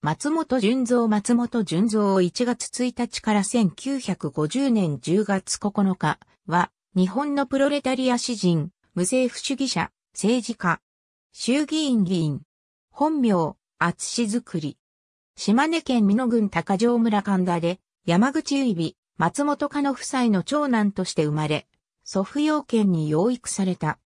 松本純造松本純造を1月1日から1950年10月9日は、日本のプロレタリア詩人、無政府主義者、政治家、衆議院議員、本名、厚志作り。島根県美濃郡高城村神田で、山口ゆいび、松本家の夫妻の長男として生まれ、祖父養県に養育された。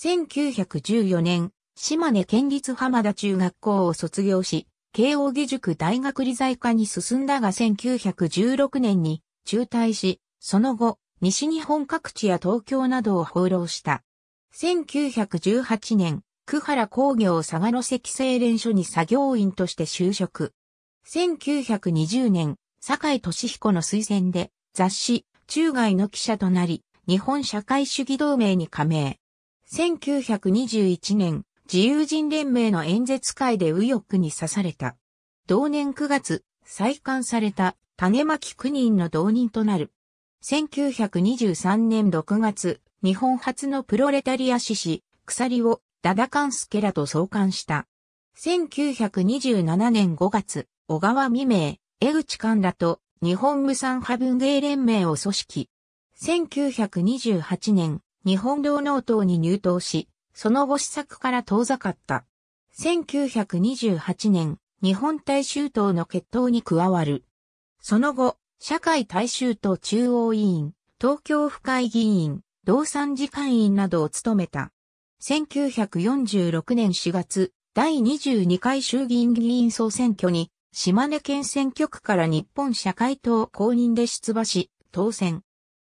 1914年、島根県立浜田中学校を卒業し、慶應義塾大学理財科に進んだが1916年に中退し、その後、西日本各地や東京などを放浪した。1918年、久原工業佐賀の石製連所に作業員として就職。1920年、坂井俊彦の推薦で雑誌、中外の記者となり、日本社会主義同盟に加盟。1921年、自由人連盟の演説会で右翼に刺された。同年9月、再刊された種巻9人の同人となる。1923年6月、日本初のプロレタリア志士、鎖をダダカンスケらと創刊した。1927年5月、小川未明、江口寛らと日本無産派文芸連盟を組織。1928年、日本道農党に入党し、その後施策から遠ざかった。1928年、日本大衆党の決闘に加わる。その後、社会大衆党中央委員、東京府会議員、同参次会員などを務めた。1946年4月、第22回衆議院議員総選挙に、島根県選挙区から日本社会党公認で出馬し、当選。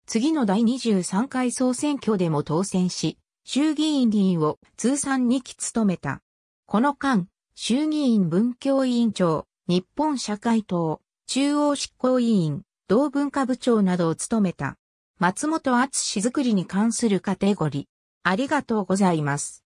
次の第23回総選挙でも当選し、衆議院議員を通算2期務めた。この間、衆議院文教委員長、日本社会党、中央執行委員、同文化部長などを務めた。松本厚づ作りに関するカテゴリー。ありがとうございます。